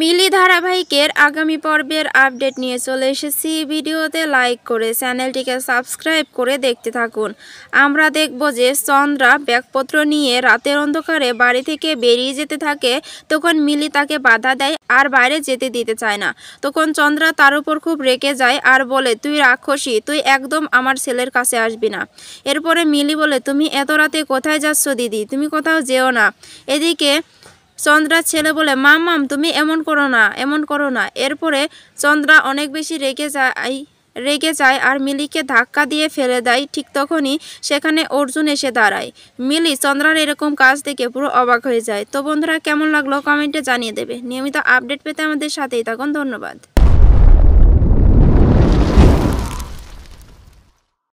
মিলি ধারাবাহিকের আগামী পর্বের আপডেট নিয়ে চলে এসেছি ভিডিওতে লাইক করে চ্যানেলটিকে সাবস্ক্রাইব করে দেখতে থাকুন আমরা দেখব যে চন্দ্রা ব্যাগপত্র নিয়ে রাতের অন্ধকারে বাড়ি থেকে বেরিয়ে যেতে থাকে তখন মিলি তাকে বাধা দেয় আর বাইরে যেতে দিতে চায় না তখন চন্দ্রা তার উপর খুব রেগে যায় আর বলে তুই রাক্ষসী তুই একদম আমার ছেলের কাছে আসবি না এরপরে মিলি বলে তুমি এত রাতে কোথায় যাচ্ছ দিদি তুমি কোথাও যেও না এদিকে চন্দ্রা ছেলে বলে মাম মাম তুমি এমন করো না এমন করো না এরপরে চন্দ্রা অনেক বেশি রেগে যায় রেগে যায় আর মিলিকে ধাক্কা দিয়ে ফেলে দেয় ঠিক তখনই সেখানে অর্জুন এসে দাঁড়ায় মিলি চন্দ্রার এরকম কাজ দেখে পুরো অবাক হয়ে যায় তো বন্ধুরা কেমন লাগলো কমেন্টে জানিয়ে দেবে নিয়মিত আপডেট পেতে আমাদের সাথেই থাকুন ধন্যবাদ